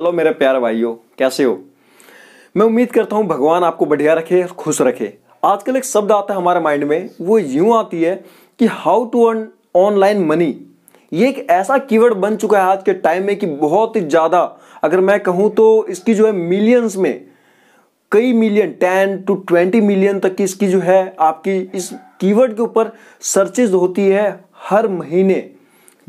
hello मेरे प्यारे भाइयों कैसे हो मैं उम्मीद करता हूं भगवान आपको बढ़िया रखे खुश रखे आजकल एक शब्द आता है हमारे माइंड में वो यूं आती है कि how to earn online money ये एक ऐसा कीवर्ड बन चुका है आज के टाइम में कि बहुत ही ज़्यादा अगर मैं कहूं तो इसकी जो है मिलियंस में कई million ten to twenty million तक की इसकी जो है आपकी इस कीवर्ड के ऊपर सर्चेज होती है हर महीने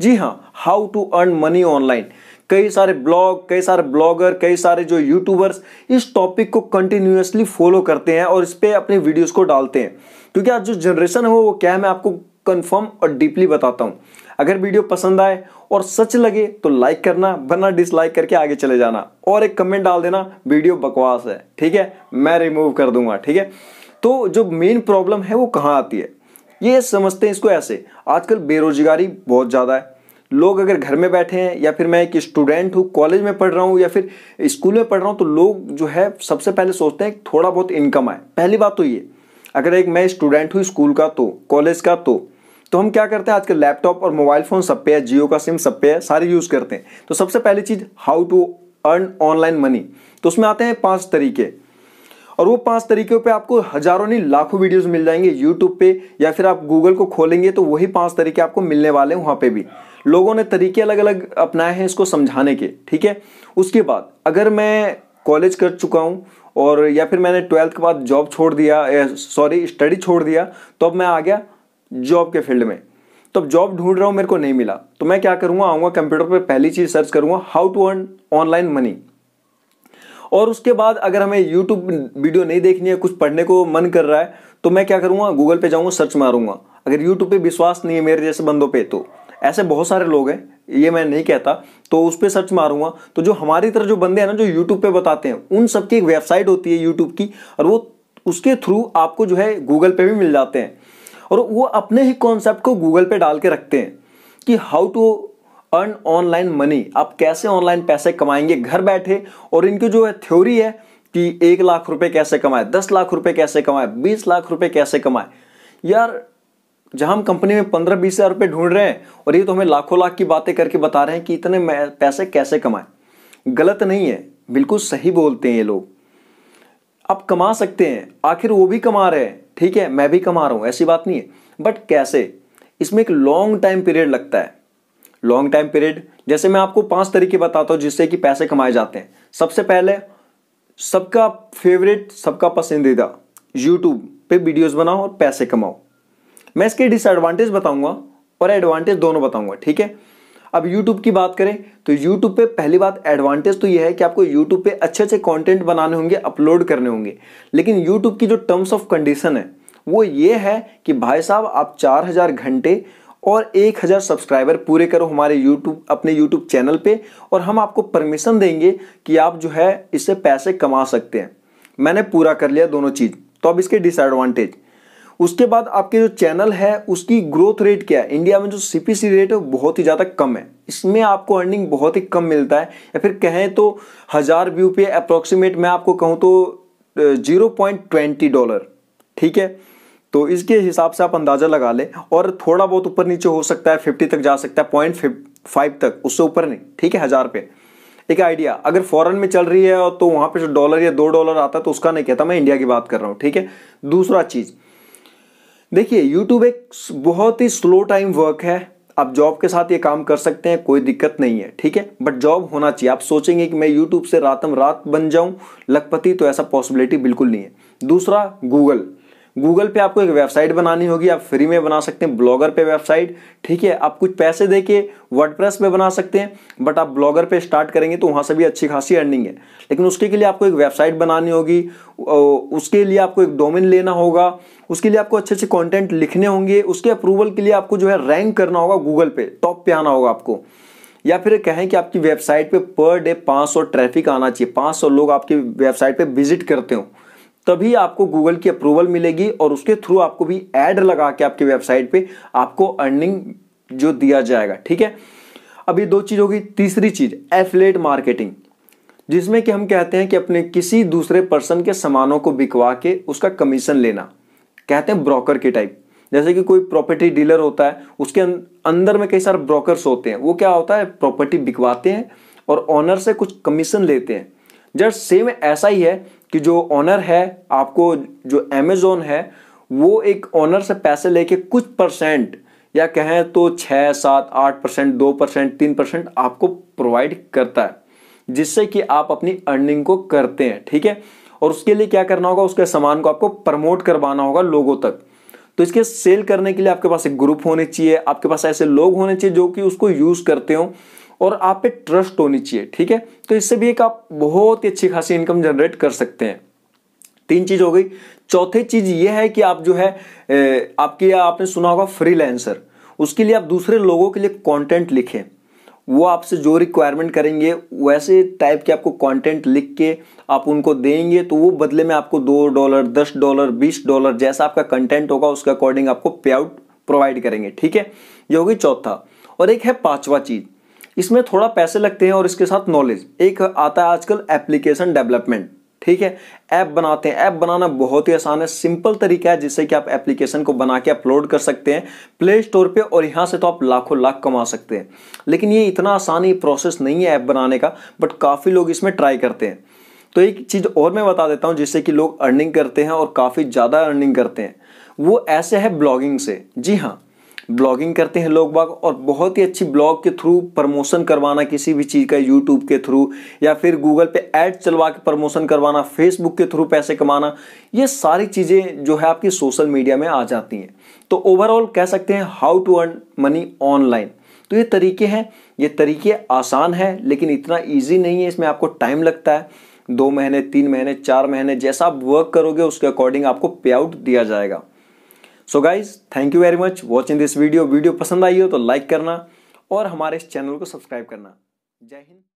जी हाँ how to earn money online कई सारे ब्लॉग कई सारे ब्लॉगर कई सारे जो यूट्यूबर्स इस टॉपिक को कंटिन्यूसली फॉलो करते हैं और इस पर अपने वीडियोज़ को डालते हैं क्योंकि आज जो जनरेशन है वो क्या है मैं आपको कन्फर्म और डीपली बताता हूँ अगर वीडियो पसंद आए और सच लगे तो लाइक करना वरना डिसलाइक करके आगे चले जाना और एक कमेंट डाल देना वीडियो बकवास है ठीक है मैं रिमूव कर दूंगा ठीक है तो जो मेन प्रॉब्लम है वो कहाँ आती है ये समझते हैं इसको ऐसे आजकल बेरोजगारी बहुत ज़्यादा है लोग अगर घर में बैठे हैं या फिर मैं एक स्टूडेंट हूँ कॉलेज में पढ़ रहा हूँ या फिर स्कूल में पढ़ रहा हूँ तो लोग जो है सबसे पहले सोचते हैं थोड़ा बहुत इनकम आए पहली बात तो ये अगर एक मैं स्टूडेंट हूँ स्कूल का तो कॉलेज का तो तो हम क्या करते हैं आजकल लैपटॉप और मोबाइल फ़ोन सब पे है जियो का सिम सब पे है सारे यूज़ करते हैं तो सबसे पहली चीज़ how to earn online money तो उसमें आते हैं पाँच तरीके और वो पांच तरीकों पे आपको हजारों नहीं लाखों वीडियोस मिल जाएंगे यूट्यूब पे या फिर आप गूगल को खोलेंगे तो वही पांच तरीके आपको मिलने वाले हैं वहाँ पे भी लोगों ने तरीके अलग अलग अपनाए हैं इसको समझाने के ठीक है उसके बाद अगर मैं कॉलेज कर चुका हूँ और या फिर मैंने ट्वेल्थ के बाद जॉब छोड़ दिया सॉरी स्टडी छोड़ दिया तो अब मैं आ गया जॉब के फील्ड में तो जॉब ढूंढ रहा हूँ मेरे को नहीं मिला तो मैं क्या करूँगा आऊँगा कंप्यूटर पर पहली चीज़ सर्च करूँगा how to earn online money और उसके बाद अगर हमें यूट्यूब वीडियो नहीं देखनी है कुछ पढ़ने को मन कर रहा है तो मैं क्या करूँगा गूगल पे जाऊँगा सर्च मारूंगा अगर यूट्यूब पे विश्वास नहीं है मेरे जैसे बंदों पे तो ऐसे बहुत सारे लोग हैं ये मैं नहीं कहता तो उस पर सर्च मारूंगा तो जो हमारी तरह जो बंदे हैं ना जो यूट्यूब पे बताते हैं उन सबकी एक वेबसाइट होती है यूट्यूब की और वो उसके थ्रू आपको जो है गूगल पे भी मिल जाते हैं और वो अपने ही कॉन्सेप्ट को गूगल पे डाल के रखते हैं कि how to earn online money आप कैसे ऑनलाइन पैसे कमाएंगे घर बैठे और इनकी जो है थ्योरी है कि एक लाख रुपए कैसे कमाए दस लाख रुपए कैसे कमाए बीस लाख रुपए कैसे कमाए यार जहां हम कंपनी में पंद्रह बीस हज़ार रुपए ढूंढ रहे हैं और ये तो हमें लाखों लाख की बातें करके बता रहे हैं कि इतने पैसे कैसे कमाए गलत नहीं है बिल्कुल सही बोलते हैं ये लोग आप कमा सकते हैं आखिर वो भी कमा रहे हैं ठीक है मैं भी कमा रहा हूं ऐसी बात नहीं है बट कैसे इसमें एक लॉन्ग टाइम पीरियड लगता है लॉन्ग टाइम पीरियड जैसे मैं आपको पांच तरीके बताता हूँ जिससे कि पैसे कमाए जाते हैं सबसे पहले सबका फेवरेट सबका पसंदीदा यूट्यूब पे वीडियोस बनाओ और पैसे कमाओ मैं इसके डिसएडवांटेज बताऊंगा और एडवांटेज दोनों बताऊंगा ठीक है अब यूट्यूब की बात करें तो यूट्यूब पे पहली बात एडवांटेज तो यह है कि आपको यूट्यूब पे अच्छे अच्छे कॉन्टेंट बनाने होंगे अपलोड करने होंगे लेकिन यूट्यूब की जो टर्म्स ऑफ कंडीशन है वो ये है कि भाई साहब आप हजार घंटे और 1000 सब्सक्राइबर पूरे करो हमारे यूट्यूब अपने यूट्यूब चैनल पे और हम आपको परमिशन देंगे कि आप जो है इससे पैसे कमा सकते हैं मैंने पूरा कर लिया दोनों चीज़ तो अब इसके डिसएडवांटेज उसके बाद आपके जो चैनल है उसकी ग्रोथ रेट क्या है इंडिया में जो सी रेट है वो बहुत ही ज़्यादा कम है इसमें आपको अर्निंग बहुत ही कम मिलता है या फिर कहें तो हज़ार व्यू पे अप्रोक्सीमेट मैं आपको कहूँ तो ज़ीरो पॉइंट ट्वेंटी डॉलर ठीक है तो इसके हिसाब से आप अंदाज़ा लगा लें और थोड़ा बहुत ऊपर नीचे हो सकता है फिफ्टी तक जा सकता है पॉइंट फाइव तक उससे ऊपर नहीं ठीक है हज़ार पे एक आइडिया अगर फॉरेन में चल रही है तो वहाँ पे जो डॉलर या दो डॉलर आता है तो उसका नहीं कहता मैं इंडिया की बात कर रहा हूँ ठीक है दूसरा चीज़ देखिए यूट्यूब एक बहुत ही स्लो टाइम वर्क है आप जॉब के साथ ये काम कर सकते हैं कोई दिक्कत नहीं है ठीक है बट जॉब होना चाहिए आप सोचेंगे कि मैं यूट्यूब से रातम रात बन जाऊं लखपति तो ऐसा पॉसिबिलिटी बिल्कुल नहीं है दूसरा गूगल गूगल पे आपको एक वेबसाइट बनानी होगी आप फ्री में बना सकते हैं ब्लॉगर पे वेबसाइट ठीक है आप कुछ पैसे दे के वर्डप्रेस पे बना सकते हैं बट आप ब्लॉगर पे स्टार्ट करेंगे तो वहाँ से भी अच्छी खासी अर्निंग है लेकिन उसके के लिए आपको एक वेबसाइट बनानी होगी उसके लिए आपको एक डोमेन लेना होगा उसके लिए आपको अच्छे अच्छे कॉन्टेंट लिखने होंगे उसके अप्रूवल के लिए आपको जो है रैंक करना होगा गूगल पे टॉप पे आना होगा आपको या फिर कहें कि आपकी वेबसाइट पे पर डे 500 ट्रैफिक आना चाहिए 500 लोग आपकी वेबसाइट पे विजिट करते हो तभी आपको गूगल की अप्रूवल मिलेगी और उसके थ्रू आपको भी एड लगा के आपकी वेबसाइट पे आपको अर्निंग जो दिया जाएगा ठीक है अब ये दो चीज़ होगी तीसरी चीज़ एफलेट मार्केटिंग जिसमें कि हम कहते हैं कि अपने किसी दूसरे पर्सन के सामानों को बिकवा के उसका कमीशन लेना कहते हैं ब्रोकर के टाइप जैसे कि कोई प्रॉपर्टी डीलर होता है उसके अं-, अंदर में कई सारे ब्रोकर्स होते हैं वो क्या होता है प्रॉपर्टी बिकवाते हैं और ऑनर से कुछ कमीशन लेते हैं जस्ट सेम ऐसा ही है कि जो ऑनर है आपको जो अमेजोन है वो एक ऑनर से पैसे लेके कुछ परसेंट या कहें तो छः सात आठ परसेंट दो परसेंट तीन परसेंट आपको प्रोवाइड करता है जिससे कि आप अपनी अर्निंग को करते हैं ठीक है और उसके लिए क्या करना होगा उसके सामान को आपको प्रमोट करवाना होगा लोगों तक तो इसके सेल करने के लिए आपके पास एक ग्रुप होने चाहिए आपके पास ऐसे लोग होने चाहिए जो कि उसको यूज़ करते हो और आप पे ट्रस्ट होनी चाहिए ठीक है तो इससे भी एक आप बहुत ही अच्छी खासी इनकम जनरेट कर सकते हैं तीन चीज़ हो गई चौथी चीज़ ये है कि आप जो है आपके आपकी आपने सुना होगा फ्रीलैंसर उसके लिए आप दूसरे लोगों के लिए कंटेंट लिखें वो आपसे जो रिक्वायरमेंट करेंगे वैसे टाइप के आपको कंटेंट लिख के आप उनको देंगे तो वो बदले में आपको दो डॉलर दस डॉलर बीस डॉलर जैसा आपका कंटेंट होगा उसके अकॉर्डिंग आपको पे आउट प्रोवाइड करेंगे ठीक है ये होगी चौथा और एक है पांचवा चीज़ इसमें थोड़ा पैसे लगते हैं और इसके साथ नॉलेज एक आता है आजकल एप्लीकेशन डेवलपमेंट ठीक है ऐप बनाते हैं ऐप बनाना बहुत ही आसान है सिंपल तरीका है जिससे कि आप एप्लीकेशन को बना के अपलोड कर सकते हैं प्ले स्टोर पे और यहाँ से तो आप लाखों लाख कमा सकते हैं लेकिन ये इतना आसान ही प्रोसेस नहीं है ऐप बनाने का बट काफ़ी लोग इसमें ट्राई करते हैं तो एक चीज़ और मैं बता देता हूँ जिससे कि लोग अर्निंग करते हैं और काफ़ी ज़्यादा अर्निंग करते हैं वो ऐसे है ब्लॉगिंग से जी हाँ ब्लॉगिंग करते हैं लोग बाग और बहुत ही अच्छी ब्लॉग के थ्रू प्रमोशन करवाना किसी भी चीज़ का यूट्यूब के थ्रू या फिर गूगल पे ऐड चलवा के प्रमोशन करवाना फेसबुक के थ्रू पैसे कमाना ये सारी चीज़ें जो है आपकी सोशल मीडिया में आ जाती हैं तो ओवरऑल कह सकते हैं how to earn money online तो ये तरीके हैं ये तरीके आसान है लेकिन इतना ईजी नहीं है इसमें आपको टाइम लगता है दो महीने तीन महीने चार महीने जैसा आप वर्क करोगे उसके अकॉर्डिंग आपको पे आउट दिया जाएगा so guys thank you very much watching this video video पसंद आई हो तो लाइक करना और हमारे इस चैनल को सब्सक्राइब करना जय हिंद